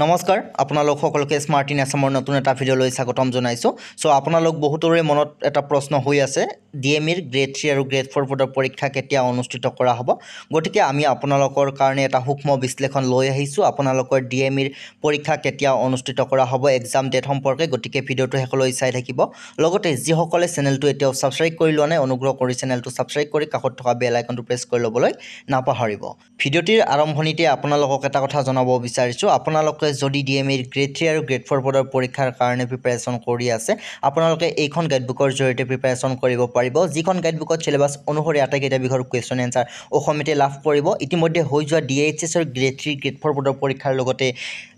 নমস্কার আপনার সকলকে স্মার্ট ইন আসামর নতুন একটা ভিডিওলে স্বাগতম জানাইছো সো আপনার বহুতরে মনত এটা প্রশ্ন হৈ আছে ডি এম ইর গ্রেড থ্রি আর গ্রেড ফোর বোর্ডের পরীক্ষা কেতিয়া অনুষ্ঠিত করা হব গতি আমি আপনার কারণে এটা সূক্ষ্ম বিশ্লেষণ লৈ আহিছো আপনার ডি এম ইর পরীক্ষা কেতিয়া অনুষ্ঠিত করা হব এক্সাম ডেট সম্পর্কে গতি ভিডিওটি শেষলৈ চাই থাকিব লগতে যিসকলে চ্যানেলটো এতিয়াও সাবস্ক্রাইব করে লোৱা নাই অনুগ্রহ করে চ্যানেলটো সাবস্ক্রাইব করে কাষত থাকা বেল আইকনটো প্রেস করে লোবলে নাপাহরিব ভিডিওটির আরম্ভণিতে আপনার একটা কথা জানাব বিচার আপনার আপোনালোকে যদি ডি এম ইৰ গ্ৰেড থ্ৰী আৰু গ্ৰেড ফ'ৰ পদৰ পৰীক্ষাৰ কাৰণে প্ৰিপেৰেশ্যন কৰি আছে আপোনালোকে এইখন গাইডবুকৰ জৰিয়তে প্ৰিপেৰেশ্যন কৰিব পাৰিব যিখন গাইডবুকত চিলেবাছ অনুসৰি আটাইকেইটা বিষয়ৰ কুৱেশ্যন এনচাৰ অসমীয়াতে লাভ কৰিব ইতিমধ্যে হৈ যোৱা ডি এইচ এছৰ গ্ৰেড থ্ৰী গ্ৰেড ফ'ৰ পদৰ পৰীক্ষাৰ লগতে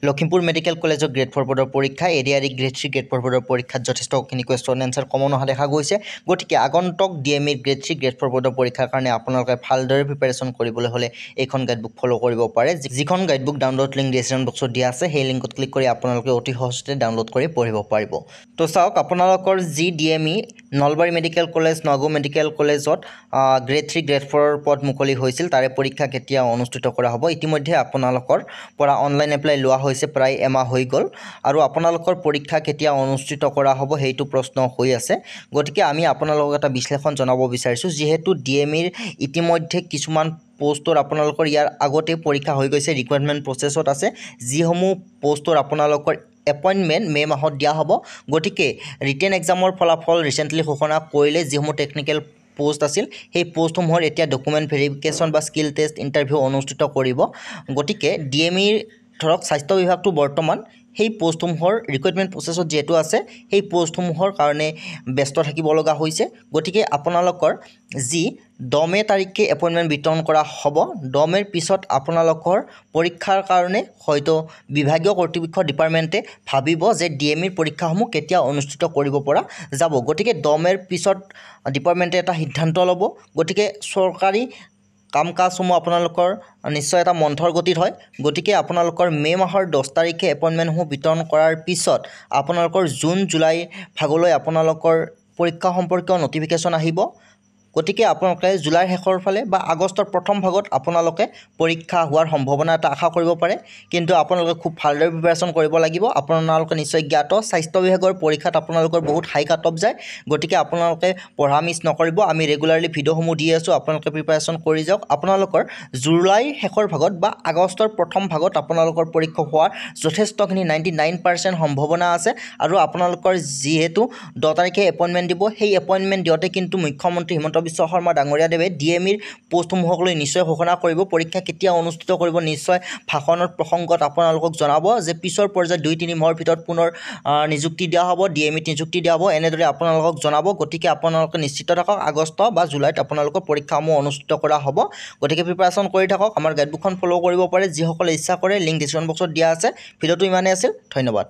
লখিমপুৰ মেডিকেল কলেজৰ গ্ৰেড ফ'ৰ পদৰ পৰীক্ষা এৰিয়াৰি গ্ৰেড থ্ৰী গ্ৰেড ফ'ৰ পদৰ পৰীক্ষাত যথেষ্টখিনি কুৱেশ্যন এনচাৰ কমন অহা দেখা গৈছে গতিকে আগন্তক ডি এম ইৰ গ্ৰেড থ্ৰী গ্ৰেড ফ'ৰ পদৰ পৰীক্ষাৰ কাৰণে আপোনালোকে ভালদৰে প্ৰিপেৰেশ্যন কৰিবলৈ হ'লে এইখন গাইডবুক ফ'ল' কৰিব পাৰে যিখন গাইডবুক ডাউনলোড লিংক ডিচক্ৰিপশ্যন বক্সত দিয়া আছে সেই লিংকত ক্লিক কৰি আপোনালোকে অতি সহজতে ডাউনলোড কৰি পঢ়িব পাৰিব তো চাওক আপোনালোকৰ যি D M E Nalbari medical college Nagaon medical কলেজত গ্ৰেড থ্ৰী গ্ৰেড ফ'ৰৰ পদ মুকলি হৈছিল তাৰে পৰীক্ষা কেতিয়া অনুষ্ঠিত কৰা হ'ব ইতিমধ্যে আপোনালোকৰ পৰা অনলাইন এপ্লাই লোৱা হৈছে প্ৰায় এমাহ হৈ গ'ল আৰু আপোনালোকৰ পৰীক্ষা কেতিয়া অনুষ্ঠিত কৰা হ'ব সেইটো প্ৰশ্ন হৈ আছে গতিকে আমি আপোনালোকক এটা বিশ্লেষণ জনাব বিচাৰিছোঁ যিহেতু ডি এম ইৰ ইতিমধ্যে কিছুমান পোষ্টৰ আপোনালোকৰ ইয়াৰ আগতে পৰীক্ষা হৈ গৈছে ৰিকুৱাৰমেণ্ট প্ৰচেছত আছে যিসমূহ পোষ্টৰ আপোনালোকৰ এপইণ্টমেণ্ট মে' মাহত দিয়া হ'ব গতিকে ৰিটেন এক্সামৰ ফলাফল ৰিচেণ্টলি ঘোষণা কৰিলে যিসমূহ টেকনিকেল পোষ্ট আছিল সেই পোষ্টসমূহৰ এতিয়া ডকুমেণ্ট ভেৰিফিকেশ্যন বা স্কিল টেষ্ট ইণ্টাৰভিউ অনুষ্ঠিত কৰিব গতিকে ডি এম ইৰ ধৰক স্বাস্থ্য বিভাগটো বৰ্তমান সেই পোষ্টসমূহৰ ৰিক্ৰুইটমেণ্ট প্ৰচেছত যিহেতু আছে সেই পোষ্টসমূহৰ কাৰণে ব্যস্ত থাকিব লগা হৈছে গতিকে আপোনালোকৰ যি দহ মে তাৰিখে এপইণ্টমেণ্ট বিতৰণ কৰা হ'ব দহ মেৰ পিছত আপোনালোকৰ পৰীক্ষাৰ কাৰণে হয়তো বিভাগীয় কৰ্তৃপক্ষ ডিপাৰ্টমেণ্টে ভাবিব যে ডি এম ইৰ পৰীক্ষাসমূহ কেতিয়া অনুষ্ঠিত কৰিব পৰা যাব গতিকে দহ মেৰ পিছত ডিপাৰ্টমেণ্টে এটা সিদ্ধান্ত ল'ব গতিকে চৰকাৰী কাম কাজসমূহ আপোনালোকৰ নিশ্চয় এটা মন্থৰ গতিত হয় গতিকে আপোনালোকৰ মে' মাহৰ দহ তাৰিখে এপইণ্টমেণ্টসমূহ বিতৰণ কৰাৰ পিছত আপোনালোকৰ জুন জুলাই ভাগলৈ আপোনালোকৰ পৰীক্ষা সম্পৰ্কীয় ন'টিফিকেশ্যন আহিব গতিকে আপোনালোকে জুলাইৰ শেষৰ ফালে বা আগষ্টৰ প্ৰথম ভাগত আপোনালোকে পৰীক্ষা হোৱাৰ সম্ভাৱনা এটা আশা কৰিব পাৰে কিন্তু আপোনালোকে খুব ভালদৰে প্ৰিপেৰেশ্যন কৰিব লাগিব আপোনালোকে নিশ্চয় জ্ঞাত স্বাস্থ্য বিভাগৰ পৰীক্ষাত আপোনালোকৰ বহুত হাই কাট কাটঅফ যায় গতিকে আপোনালোকে পঢ়া মিছ নকৰিব আমি ৰেগুলাৰলি ভিডিঅ'সমূহ দি আছোঁ আপোনালোকে প্ৰিপেৰেশ্যন কৰি যাওক আপোনালোকৰ জুলাইৰ শেষৰ ভাগত বা আগষ্টৰ প্ৰথম ভাগত আপোনালোকৰ পৰীক্ষা হোৱাৰ যথেষ্টখিনি নাইণ্টি নাইন পাৰ্চেণ্ট সম্ভাৱনা আছে আৰু আপোনালোকৰ যিহেতু দহ তাৰিখে এপইণ্টমেণ্ট দিব সেই এপইণ্টমেণ্ট দিওঁতে কিন্তু মুখ্যমন্ত্ৰী হিমন্ত বিশ্ব শৰ্মা ডাঙৰীয়াদেৱে ডি এম ইৰ পোষ্টসমূহক লৈ নিশ্চয় ঘোষণা কৰিব পৰীক্ষা কেতিয়া অনুষ্ঠিত কৰিব নিশ্চয় ভাষণৰ প্ৰসংগত আপোনালোকক জনাব যে পিছৰ পৰ্যায়ত দুই তিনি মাহৰ ভিতৰত পুনৰ নিযুক্তি দিয়া হ'ব ডি এম ইত নিযুক্তি দিয়া হ'ব এনেদৰে আপোনালোকক জনাব গতিকে আপোনালোকে নিশ্চিত থাকক আগষ্ট বা জুলাইত আপোনালোকৰ পৰীক্ষাসমূহ অনুষ্ঠিত কৰা হ'ব গতিকে প্ৰিপাৰেশ্যন কৰি থাকক আমাৰ গাইডবুকখন ফ'ল' কৰিব পাৰে যিসকলে ইচ্ছা কৰে লিংক ডিচক্ৰিপশ্যন বক্সত দিয়া আছে ভিডিঅ'টো ইমানেই আছিল ধন্যবাদ